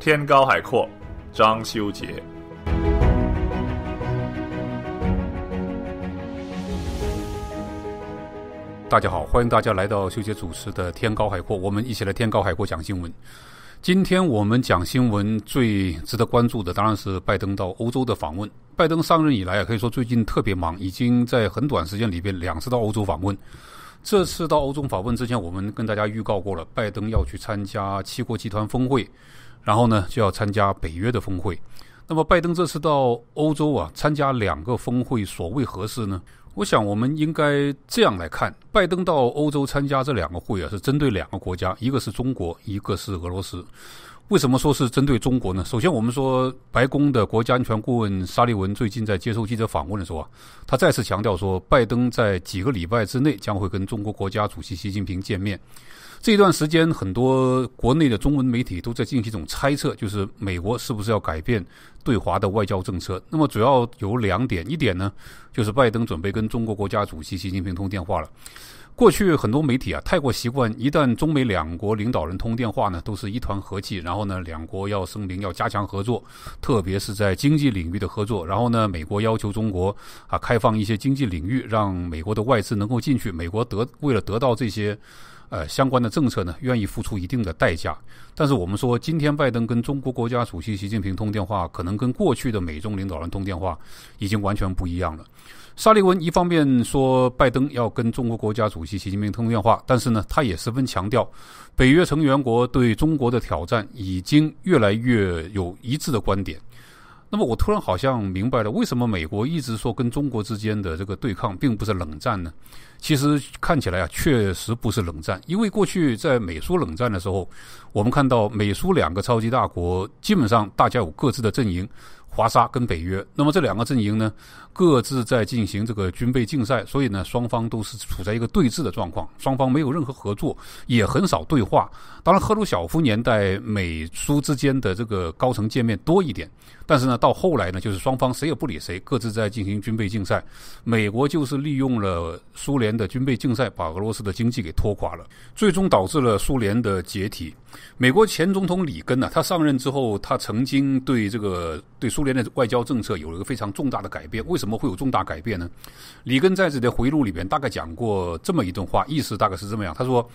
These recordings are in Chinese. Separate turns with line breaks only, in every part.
天高海阔，张修杰。大家好，欢迎大家来到修杰主持的《天高海阔》，我们一起来《天高海阔》讲新闻。今天我们讲新闻最值得关注的，当然是拜登到欧洲的访问。拜登上任以来啊，可以说最近特别忙，已经在很短时间里边两次到欧洲访问。这次到欧洲访问之前，我们跟大家预告过了，拜登要去参加七国集团峰会。然后呢，就要参加北约的峰会。那么，拜登这次到欧洲啊，参加两个峰会，所为何事呢？我想，我们应该这样来看：拜登到欧洲参加这两个会啊，是针对两个国家，一个是中国，一个是俄罗斯。为什么说是针对中国呢？首先，我们说，白宫的国家安全顾问沙利文最近在接受记者访问的时候啊，他再次强调说，拜登在几个礼拜之内将会跟中国国家主席习近平见面。这段时间，很多国内的中文媒体都在进行一种猜测，就是美国是不是要改变对华的外交政策？那么主要有两点，一点呢，就是拜登准备跟中国国家主席习近平通电话了。过去很多媒体啊，太过习惯，一旦中美两国领导人通电话呢，都是一团和气，然后呢，两国要声明要加强合作，特别是在经济领域的合作。然后呢，美国要求中国啊，开放一些经济领域，让美国的外资能够进去。美国得为了得到这些。呃，相关的政策呢，愿意付出一定的代价。但是我们说，今天拜登跟中国国家主席习近平通电话，可能跟过去的美中领导人通电话已经完全不一样了。沙利文一方面说拜登要跟中国国家主席习近平通电话，但是呢，他也十分强调，北约成员国对中国的挑战已经越来越有一致的观点。那么我突然好像明白了，为什么美国一直说跟中国之间的这个对抗并不是冷战呢？其实看起来啊，确实不是冷战，因为过去在美苏冷战的时候，我们看到美苏两个超级大国基本上大家有各自的阵营，华沙跟北约，那么这两个阵营呢，各自在进行这个军备竞赛，所以呢，双方都是处在一个对峙的状况，双方没有任何合作，也很少对话。当然，赫鲁晓夫年代美苏之间的这个高层见面多一点。但是呢，到后来呢，就是双方谁也不理谁，各自在进行军备竞赛。美国就是利用了苏联的军备竞赛，把俄罗斯的经济给拖垮了，最终导致了苏联的解体。美国前总统里根呢，他上任之后，他曾经对这个对苏联的外交政策有了一个非常重大的改变。为什么会有重大改变呢？里根在自己的回忆录里边大概讲过这么一段话，意思大概是这么样，他说。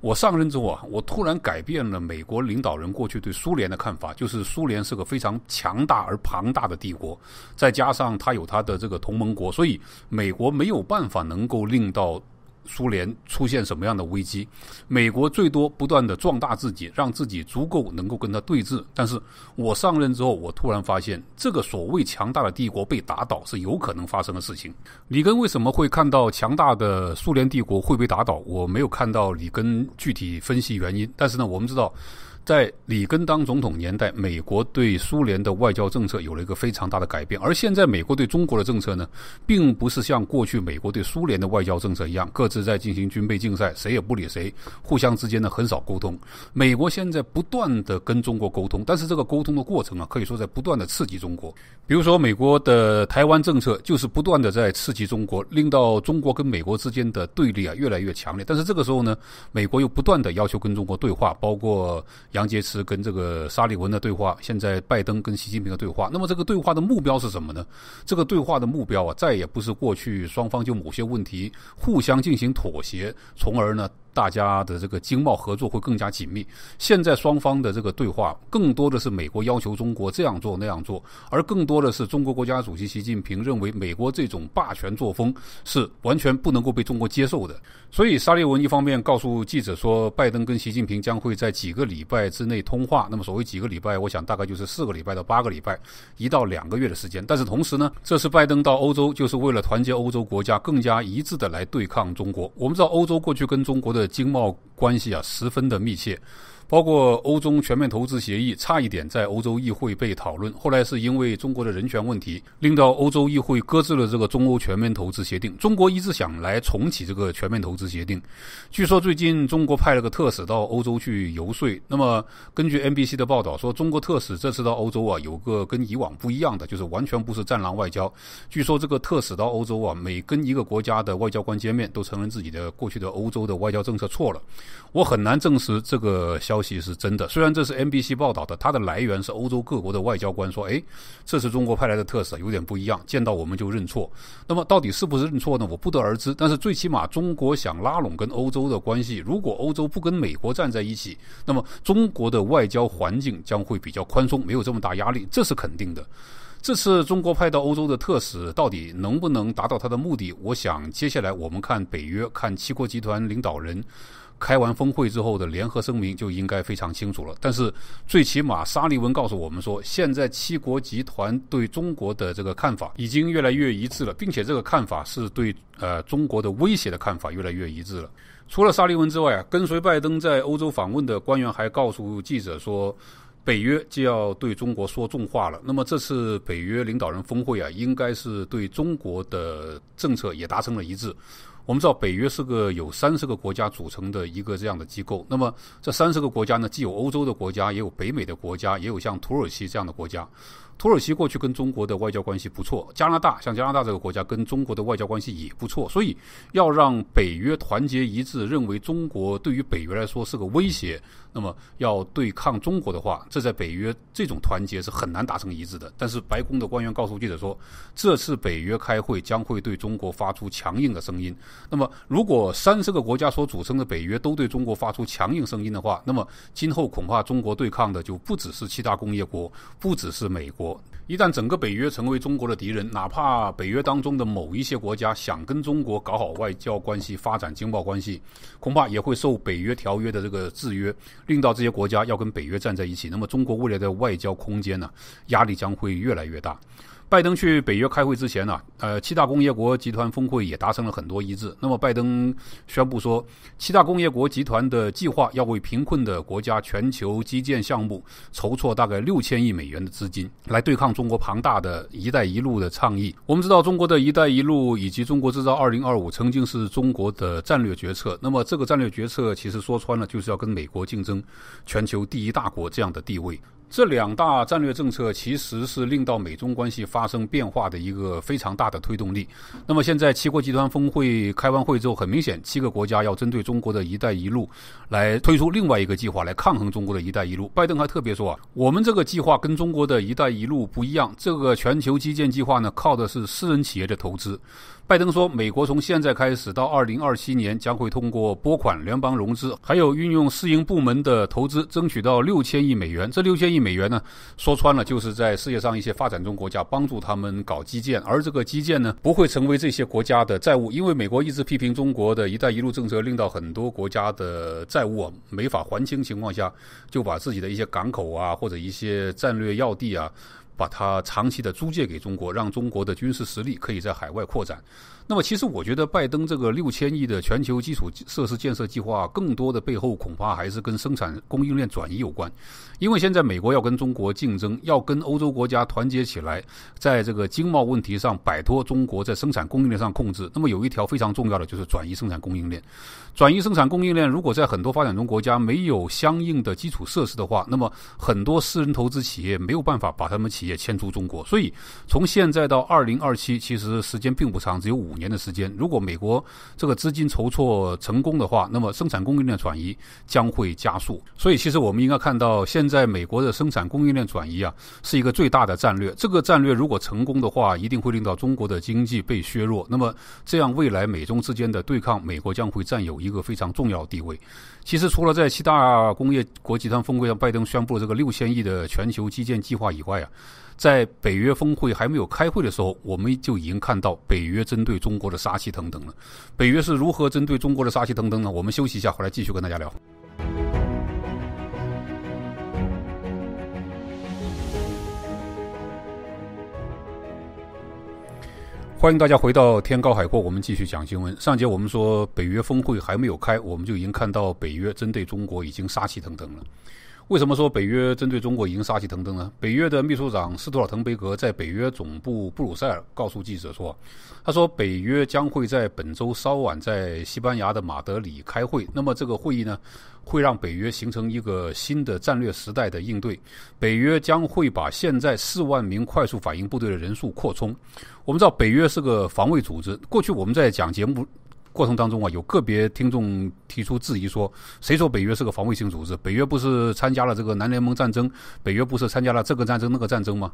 我上任之后啊，我突然改变了美国领导人过去对苏联的看法，就是苏联是个非常强大而庞大的帝国，再加上它有它的这个同盟国，所以美国没有办法能够令到。苏联出现什么样的危机，美国最多不断地壮大自己，让自己足够能够跟他对峙。但是我上任之后，我突然发现这个所谓强大的帝国被打倒是有可能发生的事情。里根为什么会看到强大的苏联帝国会被打倒？我没有看到里根具体分析原因，但是呢，我们知道。在里根当总统年代，美国对苏联的外交政策有了一个非常大的改变。而现在，美国对中国的政策呢，并不是像过去美国对苏联的外交政策一样，各自在进行军备竞赛，谁也不理谁，互相之间呢很少沟通。美国现在不断的跟中国沟通，但是这个沟通的过程啊，可以说在不断的刺激中国。比如说，美国的台湾政策就是不断的在刺激中国，令到中国跟美国之间的对立啊越来越强烈。但是这个时候呢，美国又不断的要求跟中国对话，包括。杨洁篪跟这个沙利文的对话，现在拜登跟习近平的对话，那么这个对话的目标是什么呢？这个对话的目标啊，再也不是过去双方就某些问题互相进行妥协，从而呢。大家的这个经贸合作会更加紧密。现在双方的这个对话更多的是美国要求中国这样做那样做，而更多的是中国国家主席习近平认为美国这种霸权作风是完全不能够被中国接受的。所以沙利文一方面告诉记者说，拜登跟习近平将会在几个礼拜之内通话。那么所谓几个礼拜，我想大概就是四个礼拜到八个礼拜，一到两个月的时间。但是同时呢，这是拜登到欧洲就是为了团结欧洲国家，更加一致的来对抗中国。我们知道欧洲过去跟中国的。经贸关系啊，十分的密切。包括欧中全面投资协议差一点在欧洲议会被讨论，后来是因为中国的人权问题令到欧洲议会搁置了这个中欧全面投资协定。中国一直想来重启这个全面投资协定，据说最近中国派了个特使到欧洲去游说。那么根据 NBC 的报道说，中国特使这次到欧洲啊，有个跟以往不一样的，就是完全不是战狼外交。据说这个特使到欧洲啊，每跟一个国家的外交官见面，都承认自己的过去的欧洲的外交政策错了。我很难证实这个消。消息是真的，虽然这是 NBC 报道的，它的来源是欧洲各国的外交官说：“哎，这是中国派来的特使，有点不一样，见到我们就认错。”那么，到底是不是认错呢？我不得而知。但是最起码，中国想拉拢跟欧洲的关系，如果欧洲不跟美国站在一起，那么中国的外交环境将会比较宽松，没有这么大压力，这是肯定的。这次中国派到欧洲的特使，到底能不能达到他的目的？我想，接下来我们看北约，看七国集团领导人。开完峰会之后的联合声明就应该非常清楚了。但是，最起码沙利文告诉我们说，现在七国集团对中国的这个看法已经越来越一致了，并且这个看法是对呃中国的威胁的看法越来越一致了。除了沙利文之外啊，跟随拜登在欧洲访问的官员还告诉记者说，北约就要对中国说重话了。那么这次北约领导人峰会啊，应该是对中国的政策也达成了一致。我们知道北约是个有三十个国家组成的一个这样的机构。那么这三十个国家呢，既有欧洲的国家，也有北美的国家，也有像土耳其这样的国家。土耳其过去跟中国的外交关系不错，加拿大像加拿大这个国家跟中国的外交关系也不错。所以要让北约团结一致，认为中国对于北约来说是个威胁，那么要对抗中国的话，这在北约这种团结是很难达成一致的。但是白宫的官员告诉记者说，这次北约开会将会对中国发出强硬的声音。那么，如果三十个国家所组成的北约都对中国发出强硬声音的话，那么今后恐怕中国对抗的就不只是七大工业国，不只是美国。一旦整个北约成为中国的敌人，哪怕北约当中的某一些国家想跟中国搞好外交关系、发展经贸关系，恐怕也会受北约条约的这个制约，令到这些国家要跟北约站在一起。那么，中国未来的外交空间呢，压力将会越来越大。拜登去北约开会之前呢，呃，七大工业国集团峰会也达成了很多一致。那么，拜登宣布说，七大工业国集团的计划要为贫困的国家全球基建项目筹措大概六千亿美元的资金，来对抗中国庞大的“一带一路”的倡议。我们知道，中国的一带一路以及中国制造二零二五曾经是中国的战略决策。那么，这个战略决策其实说穿了，就是要跟美国竞争全球第一大国这样的地位。这两大战略政策其实是令到美中关系发生变化的一个非常大的推动力。那么现在七国集团峰会开完会之后，很明显七个国家要针对中国的一带一路来推出另外一个计划来抗衡中国的一带一路。拜登还特别说啊，我们这个计划跟中国的一带一路不一样，这个全球基建计划呢，靠的是私人企业的投资。拜登说，美国从现在开始到二零二七年，将会通过拨款、联邦融资，还有运用私营部门的投资，争取到六千亿美元。这六千亿美元呢，说穿了，就是在世界上一些发展中国家帮助他们搞基建，而这个基建呢，不会成为这些国家的债务，因为美国一直批评中国的一带一路政策，令到很多国家的债务啊没法还清情况下，就把自己的一些港口啊，或者一些战略要地啊。把它长期的租借给中国，让中国的军事实力可以在海外扩展。那么，其实我觉得拜登这个六千亿的全球基础设施建设计划，更多的背后恐怕还是跟生产供应链转移有关。因为现在美国要跟中国竞争，要跟欧洲国家团结起来，在这个经贸问题上摆脱中国在生产供应链上控制。那么，有一条非常重要的就是转移生产供应链。转移生产供应链，如果在很多发展中国家没有相应的基础设施的话，那么很多私人投资企业没有办法把他们企也迁出中国，所以从现在到二零二七，其实时间并不长，只有五年的时间。如果美国这个资金筹措成功的话，那么生产供应链转移将会加速。所以，其实我们应该看到，现在美国的生产供应链转移啊，是一个最大的战略。这个战略如果成功的话，一定会令到中国的经济被削弱。那么这样，未来美中之间的对抗，美国将会占有一个非常重要地位。其实，除了在七大工业国集团峰会上，拜登宣布了这个六千亿的全球基建计划以外啊，在北约峰会还没有开会的时候，我们就已经看到北约针对中国的杀气腾腾了。北约是如何针对中国的杀气腾腾呢？我们休息一下，回来继续跟大家聊。欢迎大家回到《天高海阔》，我们继续讲新闻。上节我们说，北约峰会还没有开，我们就已经看到北约针对中国已经杀气腾腾了。为什么说北约针对中国已经杀气腾腾呢？北约的秘书长斯图尔滕贝格在北约总部布鲁塞尔告诉记者说，他说北约将会在本周稍晚在西班牙的马德里开会。那么这个会议呢，会让北约形成一个新的战略时代的应对。北约将会把现在四万名快速反应部队的人数扩充。我们知道北约是个防卫组织，过去我们在讲节目。过程当中啊，有个别听众提出质疑说：“谁说北约是个防卫性组织？北约不是参加了这个南联盟战争，北约不是参加了这个战争、那个战争吗？”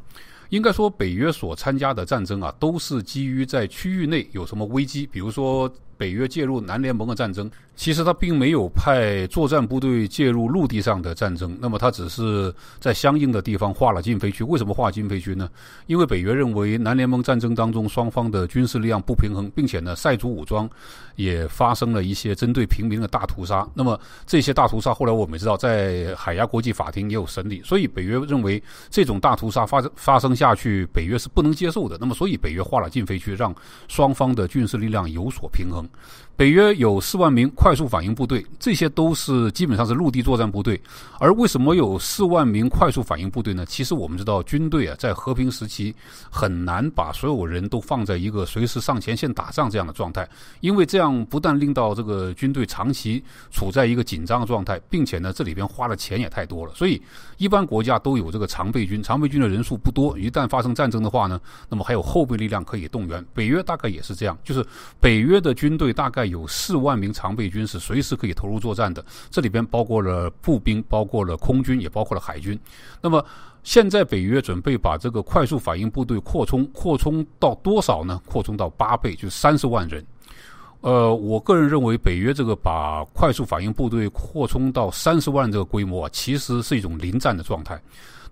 应该说，北约所参加的战争啊，都是基于在区域内有什么危机，比如说。北约介入南联盟的战争，其实他并没有派作战部队介入陆地上的战争，那么他只是在相应的地方划了禁飞区。为什么划禁飞区呢？因为北约认为南联盟战争当中双方的军事力量不平衡，并且呢塞族武装也发生了一些针对平民的大屠杀。那么这些大屠杀后来我们知道在海牙国际法庭也有审理，所以北约认为这种大屠杀发生发生下去，北约是不能接受的。那么所以北约划了禁飞区，让双方的军事力量有所平衡。北约有四万名快速反应部队，这些都是基本上是陆地作战部队。而为什么有四万名快速反应部队呢？其实我们知道，军队啊，在和平时期很难把所有人都放在一个随时上前线打仗这样的状态，因为这样不但令到这个军队长期处在一个紧张的状态，并且呢，这里边花的钱也太多了。所以，一般国家都有这个常备军，常备军的人数不多，一旦发生战争的话呢，那么还有后备力量可以动员。北约大概也是这样，就是北约的军。对，大概有四万名常备军是随时可以投入作战的，这里边包括了步兵，包括了空军，也包括了海军。那么，现在北约准备把这个快速反应部队扩充，扩充到多少呢？扩充到八倍，就三十万人。呃，我个人认为，北约这个把快速反应部队扩充到三十万这个规模，其实是一种临战的状态。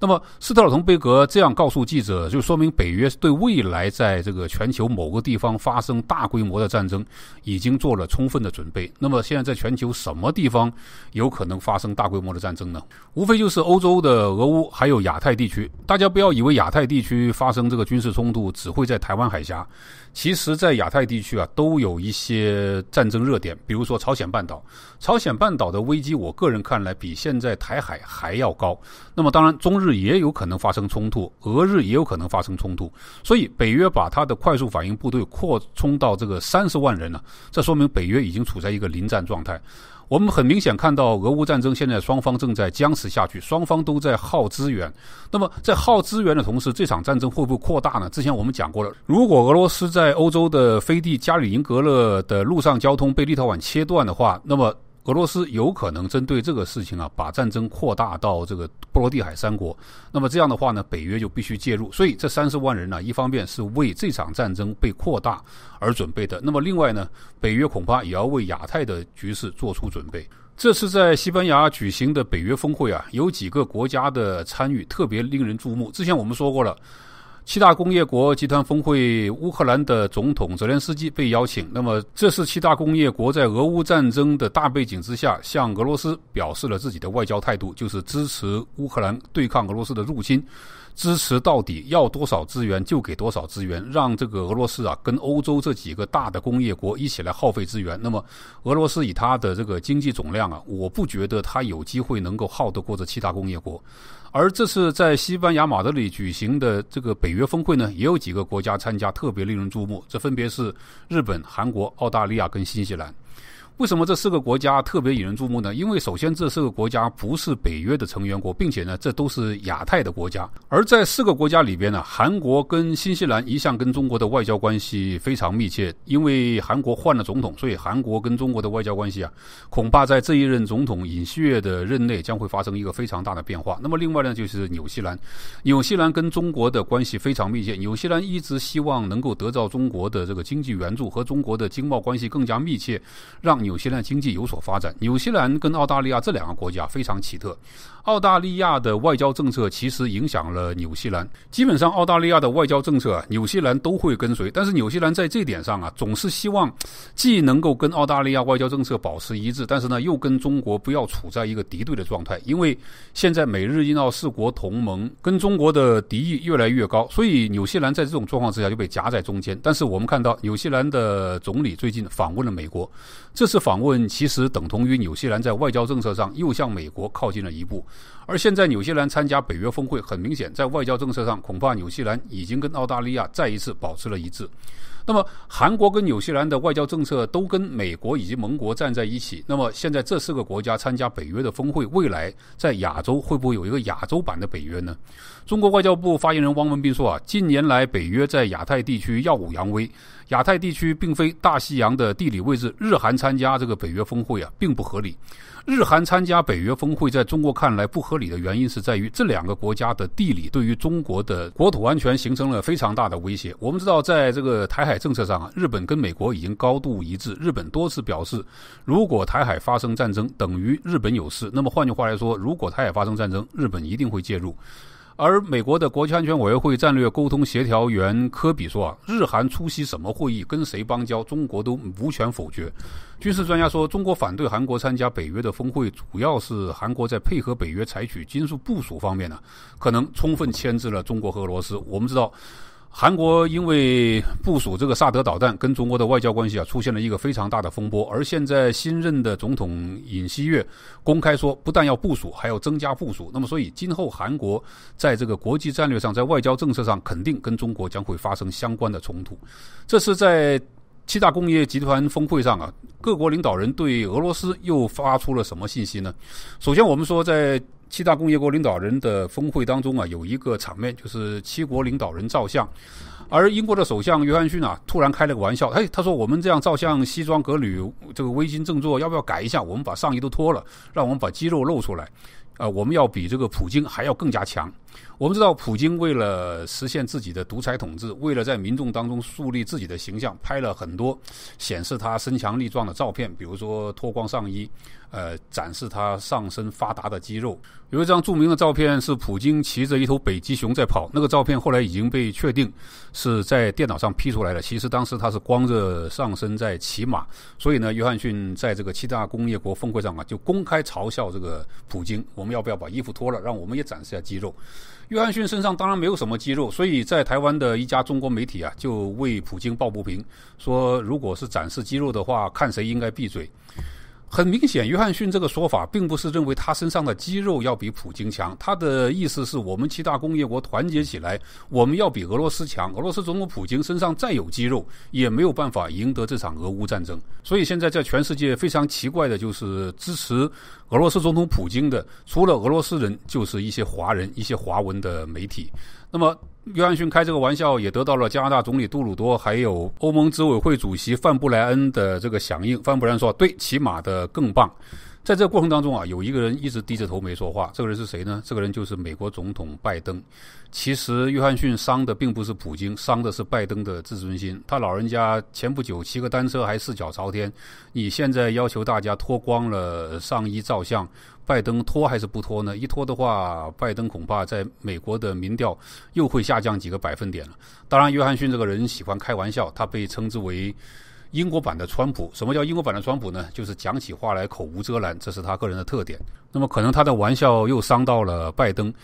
那么，斯特尔滕贝格这样告诉记者，就说明北约对未来在这个全球某个地方发生大规模的战争，已经做了充分的准备。那么，现在在全球什么地方有可能发生大规模的战争呢？无非就是欧洲的俄乌，还有亚太地区。大家不要以为亚太地区发生这个军事冲突只会在台湾海峡，其实，在亚太地区啊，都有一些战争热点，比如说朝鲜半岛。朝鲜半岛的危机，我个人看来比现在台海还要高。那么，当然中日。也有可能发生冲突，俄日也有可能发生冲突，所以北约把它的快速反应部队扩充到这个三十万人了，这说明北约已经处在一个临战状态。我们很明显看到，俄乌战争现在双方正在僵持下去，双方都在耗资源。那么在耗资源的同时，这场战争会不会扩大呢？之前我们讲过了，如果俄罗斯在欧洲的飞地加里宁格勒的陆上交通被立陶宛切断的话，那么。俄罗斯有可能针对这个事情啊，把战争扩大到这个波罗的海三国。那么这样的话呢，北约就必须介入。所以这三十万人呢，一方面是为这场战争被扩大而准备的。那么另外呢，北约恐怕也要为亚太的局势做出准备。这次在西班牙举行的北约峰会啊，有几个国家的参与特别令人注目。之前我们说过了。七大工业国集团峰会，乌克兰的总统泽连斯基被邀请。那么，这是七大工业国在俄乌战争的大背景之下，向俄罗斯表示了自己的外交态度，就是支持乌克兰对抗俄罗斯的入侵。支持到底要多少资源就给多少资源，让这个俄罗斯啊跟欧洲这几个大的工业国一起来耗费资源。那么，俄罗斯以它的这个经济总量啊，我不觉得它有机会能够耗得过这七大工业国。而这次在西班牙马德里举行的这个北约峰会呢，也有几个国家参加，特别令人注目，这分别是日本、韩国、澳大利亚跟新西兰。为什么这四个国家特别引人注目呢？因为首先这四个国家不是北约的成员国，并且呢，这都是亚太的国家。而在四个国家里边呢，韩国跟新西兰一向跟中国的外交关系非常密切。因为韩国换了总统，所以韩国跟中国的外交关系啊，恐怕在这一任总统尹锡悦的任内将会发生一个非常大的变化。那么另外呢，就是纽西兰，纽西兰跟中国的关系非常密切，纽西兰一直希望能够得到中国的这个经济援助和中国的经贸关系更加密切，让纽。纽西兰经济有所发展。纽西兰跟澳大利亚这两个国家非常奇特。澳大利亚的外交政策其实影响了纽西兰。基本上，澳大利亚的外交政策，纽西兰都会跟随。但是，纽西兰在这点上啊，总是希望既能够跟澳大利亚外交政策保持一致，但是呢，又跟中国不要处在一个敌对的状态。因为现在美日印澳四国同盟跟中国的敌意越来越高，所以纽西兰在这种状况之下就被夹在中间。但是，我们看到纽西兰的总理最近访问了美国，这是。访问其实等同于纽西兰在外交政策上又向美国靠近了一步。而现在，纽西兰参加北约峰会，很明显，在外交政策上，恐怕纽西兰已经跟澳大利亚再一次保持了一致。那么，韩国跟纽西兰的外交政策都跟美国以及盟国站在一起。那么，现在这四个国家参加北约的峰会，未来在亚洲会不会有一个亚洲版的北约呢？中国外交部发言人汪文斌说啊，近年来北约在亚太地区耀武扬威，亚太地区并非大西洋的地理位置，日韩参加这个北约峰会啊，并不合理。日韩参加北约峰会，在中国看来不合理的原因是在于这两个国家的地理对于中国的国土安全形成了非常大的威胁。我们知道，在这个台海政策上啊，日本跟美国已经高度一致。日本多次表示，如果台海发生战争，等于日本有事。那么换句话来说，如果台海发生战争，日本一定会介入。而美国的国家安全委员会战略沟通协调员科比说啊，日韩出席什么会议、跟谁邦交，中国都无权否决。军事专家说，中国反对韩国参加北约的峰会，主要是韩国在配合北约采取军事部署方面呢，可能充分牵制了中国和俄罗斯。我们知道。韩国因为部署这个萨德导弹，跟中国的外交关系啊，出现了一个非常大的风波。而现在新任的总统尹锡悦公开说，不但要部署，还要增加部署。那么，所以今后韩国在这个国际战略上，在外交政策上，肯定跟中国将会发生相关的冲突。这是在七大工业集团峰会上啊，各国领导人对俄罗斯又发出了什么信息呢？首先，我们说在。七大工业国领导人的峰会当中啊，有一个场面，就是七国领导人照相，而英国的首相约翰逊啊，突然开了个玩笑，哎，他说我们这样照相，西装革履，这个危机正坐，要不要改一下？我们把上衣都脱了，让我们把肌肉露出来，啊，我们要比这个普京还要更加强。我们知道，普京为了实现自己的独裁统治，为了在民众当中树立自己的形象，拍了很多显示他身强力壮的照片，比如说脱光上衣，呃，展示他上身发达的肌肉。有一张著名的照片是普京骑着一头北极熊在跑，那个照片后来已经被确定是在电脑上 P 出来的。其实当时他是光着上身在骑马。所以呢，约翰逊在这个七大工业国峰会上啊，就公开嘲笑这个普京。我们要不要把衣服脱了，让我们也展示下肌肉？约翰逊身上当然没有什么肌肉，所以在台湾的一家中国媒体啊，就为普京抱不平，说如果是展示肌肉的话，看谁应该闭嘴。很明显，约翰逊这个说法并不是认为他身上的肌肉要比普京强，他的意思是我们七大工业国团结起来，我们要比俄罗斯强。俄罗斯总统普京身上再有肌肉，也没有办法赢得这场俄乌战争。所以现在在全世界非常奇怪的就是支持俄罗斯总统普京的，除了俄罗斯人，就是一些华人、一些华文的媒体。那么。约翰逊开这个玩笑，也得到了加拿大总理杜鲁多，还有欧盟执委会主席范布莱恩的这个响应。范布莱恩说：“对，骑马的更棒。”在这过程当中啊，有一个人一直低着头没说话。这个人是谁呢？这个人就是美国总统拜登。其实约翰逊伤的并不是普京，伤的是拜登的自尊心。他老人家前不久骑个单车还四脚朝天，你现在要求大家脱光了上衣照相。拜登拖还是不拖呢？一拖的话，拜登恐怕在美国的民调又会下降几个百分点了。当然，约翰逊这个人喜欢开玩笑，他被称之为英国版的川普。什么叫英国版的川普呢？就是讲起话来口无遮拦，这是他个人的特点。那么，可能他的玩笑又伤到了拜登。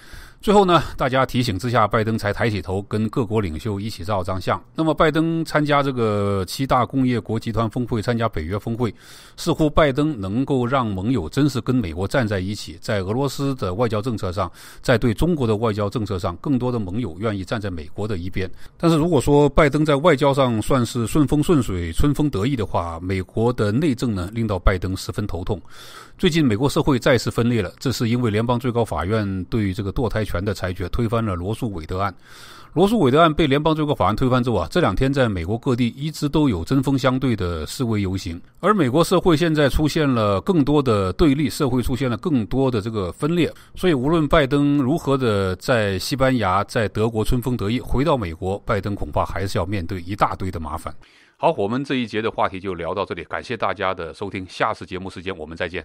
最后呢，大家提醒之下，拜登才抬起头跟各国领袖一起照张相。那么，拜登参加这个七大工业国集团峰会，参加北约峰会，似乎拜登能够让盟友真是跟美国站在一起。在俄罗斯的外交政策上，在对中国的外交政策上，更多的盟友愿意站在美国的一边。但是，如果说拜登在外交上算是顺风顺水、春风得意的话，美国的内政呢，令到拜登十分头痛。最近美国社会再次分裂了，这是因为联邦最高法院对这个堕胎权的裁决推翻了罗素韦德案。罗素韦德案被联邦最高法院推翻之后啊，这两天在美国各地一直都有针锋相对的示威游行，而美国社会现在出现了更多的对立，社会出现了更多的这个分裂。所以无论拜登如何的在西班牙、在德国春风得意，回到美国，拜登恐怕还是要面对一大堆的麻烦。好，我们这一节的话题就聊到这里，感谢大家的收听，下次节目时间我们再见。